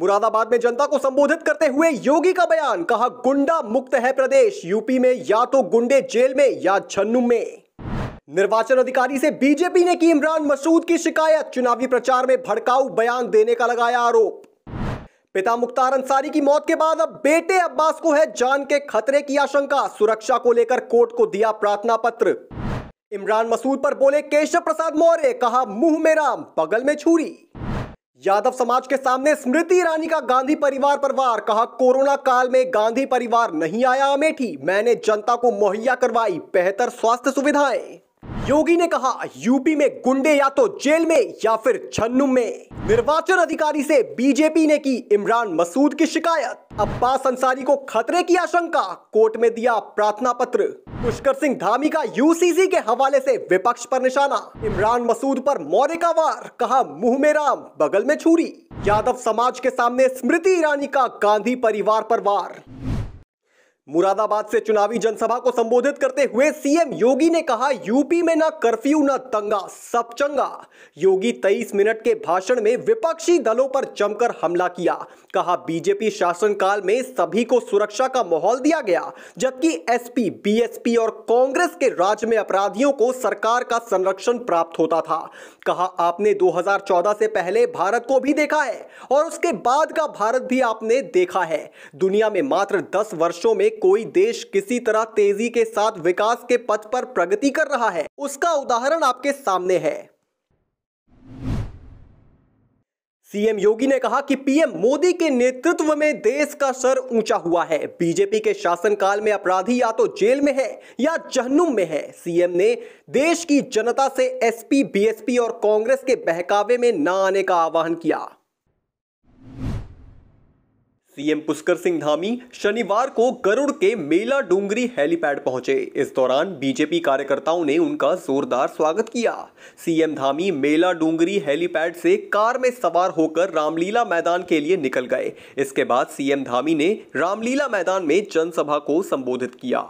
मुरादाबाद में जनता को संबोधित करते हुए योगी का बयान कहा गुंडा मुक्त है प्रदेश यूपी में या तो गुंडे जेल में या छन्नू में निर्वाचन अधिकारी से बीजेपी ने की इमरान मसूद की शिकायत चुनावी प्रचार में भड़काऊ बयान देने का लगाया आरोप पिता मुख्तार अंसारी की मौत के बाद अब बेटे अब्बास को है जान के खतरे की आशंका सुरक्षा को लेकर कोर्ट को दिया प्रार्थना पत्र इमरान मसूद पर बोले केशव प्रसाद मौर्य कहा मुंह में राम बगल में छुरी यादव समाज के सामने स्मृति ईरानी का गांधी परिवार पर वार कहा कोरोना काल में गांधी परिवार नहीं आया अमेठी मैंने जनता को मुहैया करवाई बेहतर स्वास्थ्य सुविधाएं योगी ने कहा यूपी में गुंडे या तो जेल में या फिर छन्नू में निर्वाचन अधिकारी से बीजेपी ने की इमरान मसूद की शिकायत अब्बास अंसारी को खतरे की आशंका कोर्ट में दिया प्रार्थना पत्र पुष्कर सिंह धामी का यूसीसी के हवाले से विपक्ष पर निशाना इमरान मसूद पर मौर्य का वार कहा मुंह में राम बगल में छुरी यादव समाज के सामने स्मृति ईरानी का गांधी परिवार पर वार मुरादाबाद से चुनावी जनसभा को संबोधित करते हुए सीएम योगी ने कहा यूपी में ना कर्फ्यू ना दंगा सब चंगा योगी 23 मिनट के भाषण में विपक्षी दलों पर जमकर हमला किया कहा बीजेपी शासनकाल में सभी को सुरक्षा का माहौल दिया गया जबकि एसपी बीएसपी और कांग्रेस के राज में अपराधियों को सरकार का संरक्षण प्राप्त होता था कहा आपने दो से पहले भारत को भी देखा है और उसके बाद का भारत भी आपने देखा है दुनिया में मात्र दस वर्षों में कोई देश किसी तरह तेजी के साथ विकास के पथ पर प्रगति कर रहा है उसका उदाहरण आपके सामने है सीएम योगी ने कहा कि पीएम मोदी के नेतृत्व में देश का सर ऊंचा हुआ है बीजेपी के शासनकाल में अपराधी या तो जेल में है या जहनुम में है सीएम ने देश की जनता से एसपी बीएसपी और कांग्रेस के बहकावे में न आने का आह्वान किया सीएम पुष्कर सिंह धामी शनिवार को गरुड़ के मेला डूंगरी हेलीपैड पहुंचे इस दौरान बीजेपी कार्यकर्ताओं ने उनका जोरदार स्वागत किया सीएम धामी मेला डूंगरी हेलीपैड से कार में सवार होकर रामलीला मैदान के लिए निकल गए इसके बाद सीएम धामी ने रामलीला मैदान में जनसभा को संबोधित किया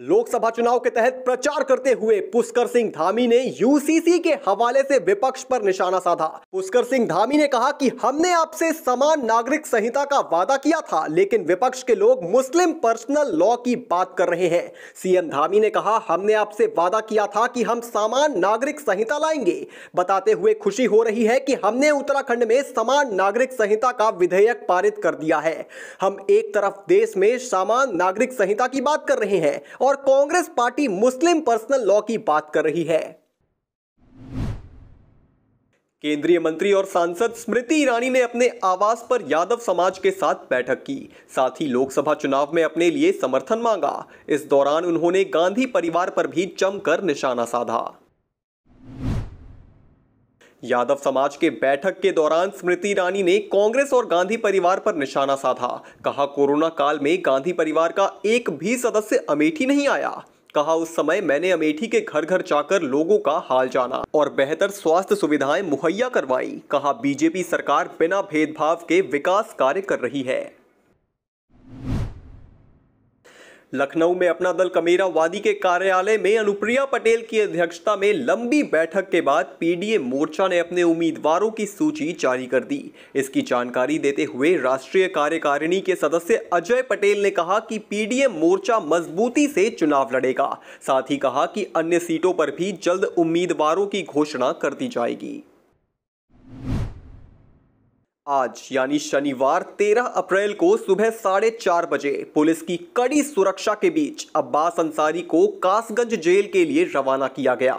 लोकसभा चुनाव के तहत प्रचार करते हुए पुष्कर सिंह धामी ने यूसीसी के हवाले से विपक्ष पर निशाना साधा पुष्कर सिंह धामी ने कहा कि हमने आपसे समान नागरिक संहिता का वादा किया था लेकिन विपक्ष के लोग मुस्लिम पर्सनल लॉ की बात कर रहे हैं सीएम धामी ने कहा हमने आपसे वादा किया था कि हम समान नागरिक संहिता लाएंगे बताते हुए खुशी हो रही है कि हमने उत्तराखंड में समान नागरिक संहिता का विधेयक पारित कर दिया है हम एक तरफ देश में समान नागरिक संहिता की बात कर रहे हैं और Congress party Muslim personal law की बात कर रही है केंद्रीय मंत्री और सांसद स्मृति ईरानी ने अपने आवास पर यादव समाज के साथ बैठक की साथ ही लोकसभा चुनाव में अपने लिए समर्थन मांगा इस दौरान उन्होंने गांधी परिवार पर भी जमकर निशाना साधा यादव समाज के बैठक के दौरान स्मृति ईरानी ने कांग्रेस और गांधी परिवार पर निशाना साधा कहा कोरोना काल में गांधी परिवार का एक भी सदस्य अमेठी नहीं आया कहा उस समय मैंने अमेठी के घर घर जाकर लोगों का हाल जाना और बेहतर स्वास्थ्य सुविधाएं मुहैया करवाई कहा बीजेपी सरकार बिना भेदभाव के विकास कार्य कर रही है लखनऊ में अपना दल कमेरा वादी के कार्यालय में अनुप्रिया पटेल की अध्यक्षता में लंबी बैठक के बाद पीडीए मोर्चा ने अपने उम्मीदवारों की सूची जारी कर दी इसकी जानकारी देते हुए राष्ट्रीय कार्यकारिणी के सदस्य अजय पटेल ने कहा कि पीडीए मोर्चा मजबूती से चुनाव लड़ेगा साथ ही कहा कि अन्य सीटों पर भी जल्द उम्मीदवारों की घोषणा कर दी जाएगी आज यानी शनिवार 13 अप्रैल को सुबह साढ़े चार बजे पुलिस की कड़ी सुरक्षा के बीच अब्बास अंसारी को कासगंज जेल के लिए रवाना किया गया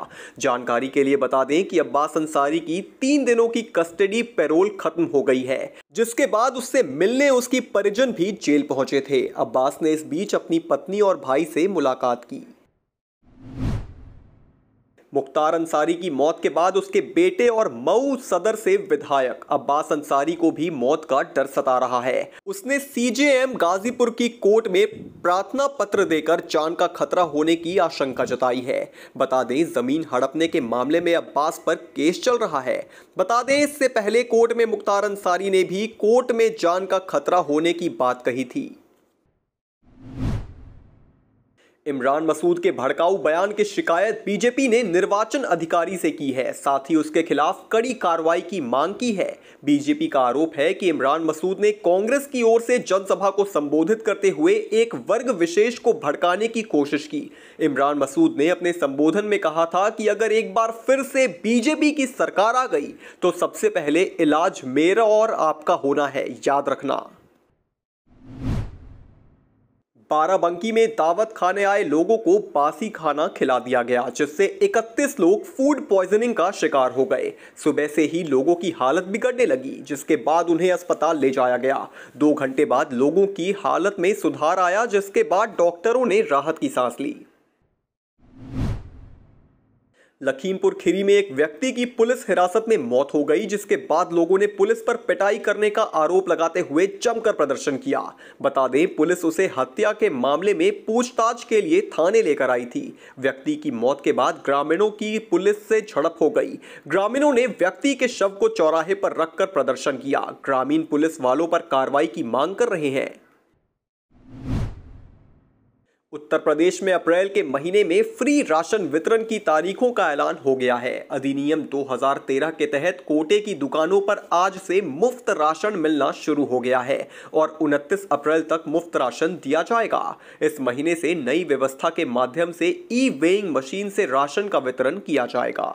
जानकारी के लिए बता दें कि अब्बास अंसारी की तीन दिनों की कस्टडी पेरोल खत्म हो गई है जिसके बाद उससे मिलने उसकी परिजन भी जेल पहुंचे थे अब्बास ने इस बीच अपनी पत्नी और भाई से मुलाकात की मुख्तार अंसारी की मौत के बाद उसके बेटे और मऊ सदर से विधायक अब्बास अंसारी को भी मौत का डर सता रहा है उसने सीजेएम गाजीपुर की कोर्ट में प्रार्थना पत्र देकर जान का खतरा होने की आशंका जताई है बता दें जमीन हड़पने के मामले में अब्बास पर केस चल रहा है बता दें इससे पहले कोर्ट में मुख्तार अंसारी ने भी कोर्ट में जान का खतरा होने की बात कही थी इमरान मसूद के भड़काऊ बयान की शिकायत बीजेपी ने निर्वाचन अधिकारी से की है साथ ही उसके खिलाफ कड़ी कार्रवाई की मांग की है बीजेपी का आरोप है कि इमरान मसूद ने कांग्रेस की ओर से जनसभा को संबोधित करते हुए एक वर्ग विशेष को भड़काने की कोशिश की इमरान मसूद ने अपने संबोधन में कहा था कि अगर एक बार फिर से बीजेपी की सरकार आ गई तो सबसे पहले इलाज मेरा और आपका होना है याद रखना बाराबंकी में दावत खाने आए लोगों को बासी खाना खिला दिया गया जिससे 31 लोग फूड पॉइजनिंग का शिकार हो गए सुबह से ही लोगों की हालत बिगड़ने लगी जिसके बाद उन्हें अस्पताल ले जाया गया दो घंटे बाद लोगों की हालत में सुधार आया जिसके बाद डॉक्टरों ने राहत की सांस ली लखीमपुर खीरी में एक व्यक्ति की पुलिस हिरासत में मौत हो गई जिसके बाद लोगों ने पुलिस पर पिटाई करने का आरोप लगाते हुए जमकर प्रदर्शन किया बता दें पुलिस उसे हत्या के मामले में पूछताछ के लिए थाने लेकर आई थी व्यक्ति की मौत के बाद ग्रामीणों की पुलिस से झड़प हो गई ग्रामीणों ने व्यक्ति के शव को चौराहे पर रखकर प्रदर्शन किया ग्रामीण पुलिस वालों पर कार्रवाई की मांग कर रहे हैं उत्तर प्रदेश में अप्रैल के महीने में फ्री राशन वितरण की तारीखों का ऐलान हो गया है अधिनियम 2013 के तहत कोटे की दुकानों पर आज से मुफ्त राशन मिलना शुरू हो गया है और 29 अप्रैल तक मुफ्त राशन दिया जाएगा इस महीने से नई व्यवस्था के माध्यम से ई वेइंग मशीन से राशन का वितरण किया जाएगा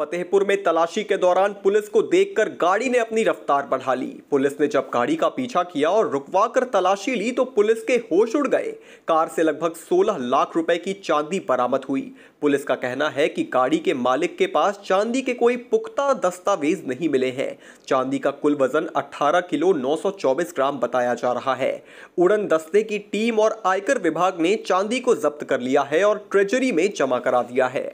फतेहपुर में तलाशी के दौरान पुलिस को देखकर गाड़ी ने अपनी रफ्तार बढ़ा ली पुलिस ने जब गाड़ी का पीछा किया और रुकवाकर तलाशी ली तो पुलिस के होश उड़ गए कार से लगभग 16 लाख रुपए की चांदी बरामद हुई पुलिस का कहना है कि गाड़ी के मालिक के पास चांदी के कोई पुख्ता दस्तावेज नहीं मिले हैं चांदी का कुल वजन अट्ठारह किलो नौ ग्राम बताया जा रहा है उड़न दस्ते की टीम और आयकर विभाग ने चांदी को जब्त कर लिया है और ट्रेजरी में जमा करा दिया है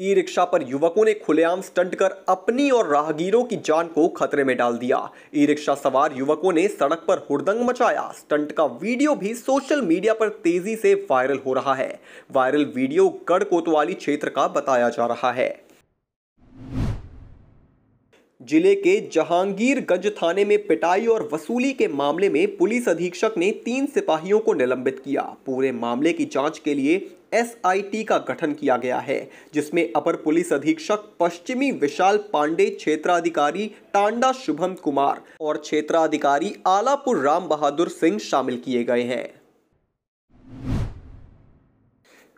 ई रिक्शा पर युवकों ने खुलेआम स्टंट कर अपनी और राहगीरों की जान को खतरे में डाल दिया ई रिक्शा सवार युवकों ने सड़क पर हुड़दंग मचाया स्टंट का वीडियो भी सोशल मीडिया पर तेजी से वायरल हो रहा है वायरल वीडियो गढ़ कोतवाली क्षेत्र का बताया जा रहा है जिले के जहांगीरगंज थाने में पिटाई और वसूली के मामले में पुलिस अधीक्षक ने तीन सिपाहियों को निलंबित किया पूरे मामले की जांच के लिए एसआईटी का गठन किया गया है जिसमें अपर पुलिस अधीक्षक पश्चिमी विशाल पांडे क्षेत्राधिकारी टांडा शुभम कुमार और क्षेत्राधिकारी आलापुर राम बहादुर सिंह शामिल किए गए हैं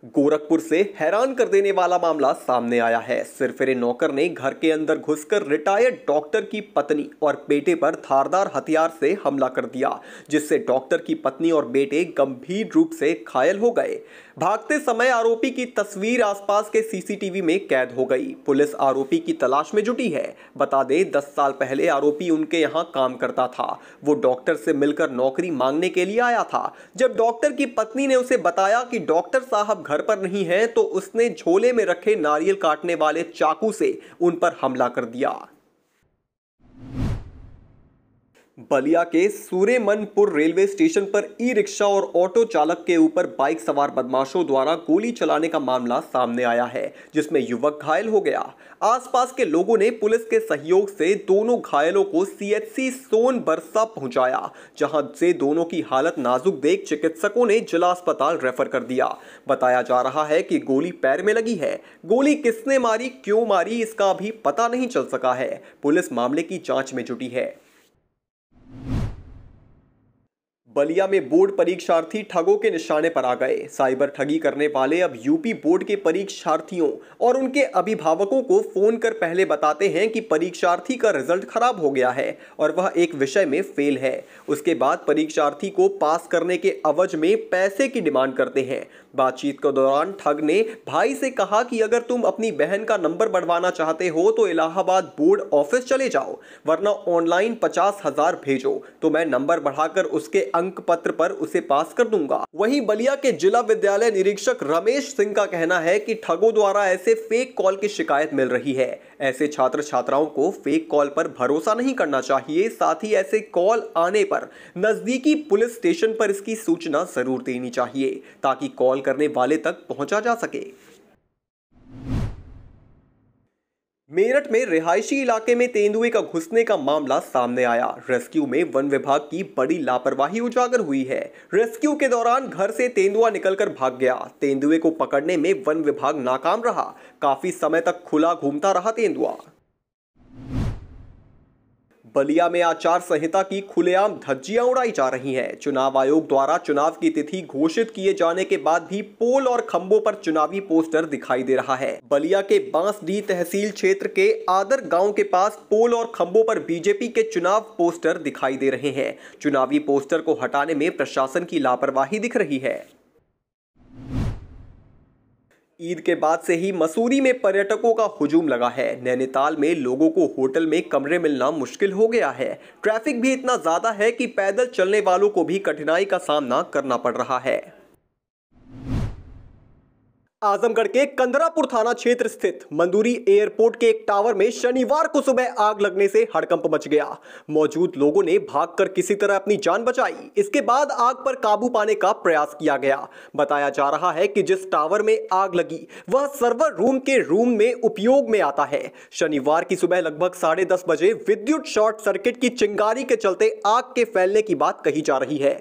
गोरखपुर से हैरान कर देने वाला मामला सामने आया है सिरफिरे नौकर ने घर के अंदर घुसकर रिटायर्ड डॉक्टर की पत्नी और बेटे पर धारदार हथियार से हमला कर दिया जिससे डॉक्टर की पत्नी और बेटे गंभीर रूप से घायल हो गए भागते समय आरोपी की तस्वीर आसपास के सीसीटीवी में कैद हो गई पुलिस आरोपी की तलाश में जुटी है बता दें दस साल पहले आरोपी उनके यहाँ काम करता था वो डॉक्टर से मिलकर नौकरी मांगने के लिए आया था जब डॉक्टर की पत्नी ने उसे बताया कि डॉक्टर साहब घर पर नहीं है तो उसने झोले में रखे नारियल काटने वाले चाकू से उन पर हमला कर दिया बलिया के सूर्यमनपुर रेलवे स्टेशन पर ई रिक्शा और ऑटो चालक के ऊपर बाइक सवार बदमाशों द्वारा गोली चलाने का मामला सामने आया है जिसमें युवक घायल हो गया आसपास के लोगों ने पुलिस के सहयोग से दोनों घायलों को सीएचसी सोन बरसा पहुंचाया जहां से दोनों की हालत नाजुक देख चिकित्सकों ने जिला अस्पताल रेफर कर दिया बताया जा रहा है कि गोली पैर में लगी है गोली किसने मारी क्यों मारी इसका अभी पता नहीं चल सका है पुलिस मामले की जाँच में जुटी है बलिया में बोर्ड परीक्षार्थी ठगों के निशाने पर आ गए साइबर ठगी करने वाले अब यूपी बोर्ड के परीक्षार्थियों और उनके अभिभावकों को फोन कर पहले बताते हैं कि परीक्षार्थी का रिजल्ट खराब हो गया है और वह एक विषय में फेल है उसके बाद परीक्षार्थी को पास करने के अवज में पैसे की डिमांड करते हैं बातचीत के दौरान ठग ने भाई से कहा कि अगर तुम अपनी बहन का नंबर बढ़वाना चाहते हो तो इलाहाबाद बोर्ड ऑफिस चले जाओ वरना ऑनलाइन पचास हजार भेजो तो मैं नंबर बढ़ाकर उसके अंक पत्र पर उसे पास कर दूंगा वहीं बलिया के जिला विद्यालय निरीक्षक रमेश सिंह का कहना है कि ठगों द्वारा ऐसे फेक कॉल की शिकायत मिल रही है ऐसे छात्र छात्राओं को फेक कॉल पर भरोसा नहीं करना चाहिए साथ ही ऐसे कॉल आने पर नजदीकी पुलिस स्टेशन पर इसकी सूचना जरूर देनी चाहिए ताकि कॉल करने वाले तक पहुंचा जा सके मेरठ में रिहायशी इलाके में तेंदुए का घुसने का मामला सामने आया रेस्क्यू में वन विभाग की बड़ी लापरवाही उजागर हुई है रेस्क्यू के दौरान घर से तेंदुआ निकलकर भाग गया तेंदुए को पकड़ने में वन विभाग नाकाम रहा काफी समय तक खुला घूमता रहा तेंदुआ बलिया में आचार संहिता की खुलेआम धज्जियां उड़ाई जा रही हैं चुनाव आयोग द्वारा चुनाव की तिथि घोषित किए जाने के बाद भी पोल और खम्बों पर चुनावी पोस्टर दिखाई दे रहा है बलिया के डी तहसील क्षेत्र के आदर गांव के पास पोल और खम्बों पर बीजेपी के चुनाव पोस्टर दिखाई दे रहे हैं चुनावी पोस्टर को हटाने में प्रशासन की लापरवाही दिख रही है ईद के बाद से ही मसूरी में पर्यटकों का हुजूम लगा है नैनीताल में लोगों को होटल में कमरे मिलना मुश्किल हो गया है ट्रैफिक भी इतना ज़्यादा है कि पैदल चलने वालों को भी कठिनाई का सामना करना पड़ रहा है आजमगढ़ के कंदरापुर थाना क्षेत्र स्थित मंदूरी एयरपोर्ट के एक टावर में शनिवार को सुबह आग लगने से हड़कंप मच गया मौजूद लोगों ने भागकर किसी तरह अपनी जान बचाई इसके बाद आग पर काबू पाने का प्रयास किया गया बताया जा रहा है कि जिस टावर में आग लगी वह सर्वर रूम के रूम में उपयोग में आता है शनिवार की सुबह लगभग साढ़े बजे विद्युत शॉर्ट सर्किट की चिंगारी के चलते आग के फैलने की बात कही जा रही है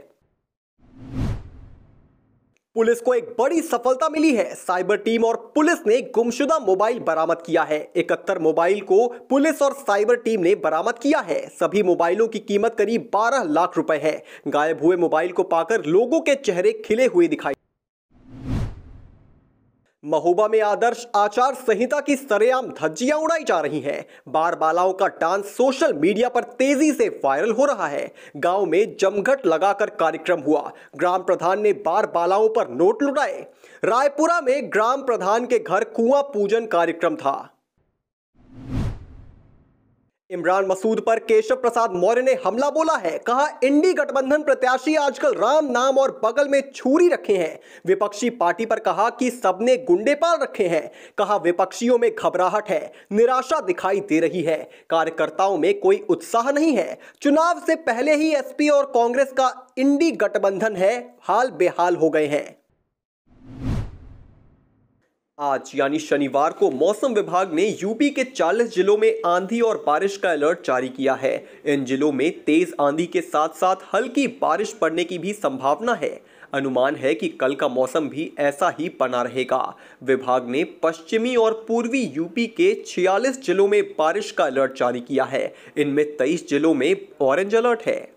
पुलिस को एक बड़ी सफलता मिली है साइबर टीम और पुलिस ने गुमशुदा मोबाइल बरामद किया है इकहत्तर मोबाइल को पुलिस और साइबर टीम ने बरामद किया है सभी मोबाइलों की कीमत करीब 12 लाख रुपए है गायब हुए मोबाइल को पाकर लोगों के चेहरे खिले हुए दिखाई महोबा में आदर्श आचार संहिता की सरेआम धज्जियां उड़ाई जा रही हैं बार बालाओं का डांस सोशल मीडिया पर तेजी से वायरल हो रहा है गांव में जमघट लगाकर कार्यक्रम हुआ ग्राम प्रधान ने बार बालाओं पर नोट लुटाए रायपुरा में ग्राम प्रधान के घर कुआं पूजन कार्यक्रम था इमरान मसूद पर केशव प्रसाद मौर्य ने हमला बोला है कहा इंडी गठबंधन प्रत्याशी आजकल राम नाम और बगल में छुरी रखे हैं विपक्षी पार्टी पर कहा कि सबने गुंडे पाल रखे हैं कहा विपक्षियों में घबराहट है निराशा दिखाई दे रही है कार्यकर्ताओं में कोई उत्साह नहीं है चुनाव से पहले ही एसपी और कांग्रेस का इंडी गठबंधन है हाल बेहाल हो गए हैं आज यानी शनिवार को मौसम विभाग ने यूपी के 40 जिलों में आंधी और बारिश का अलर्ट जारी किया है इन जिलों में तेज आंधी के साथ साथ हल्की बारिश पड़ने की भी संभावना है अनुमान है कि कल का मौसम भी ऐसा ही बना रहेगा विभाग ने पश्चिमी और पूर्वी यूपी के 46 जिलों में बारिश का अलर्ट जारी किया है इनमें तेईस जिलों में ऑरेंज अलर्ट है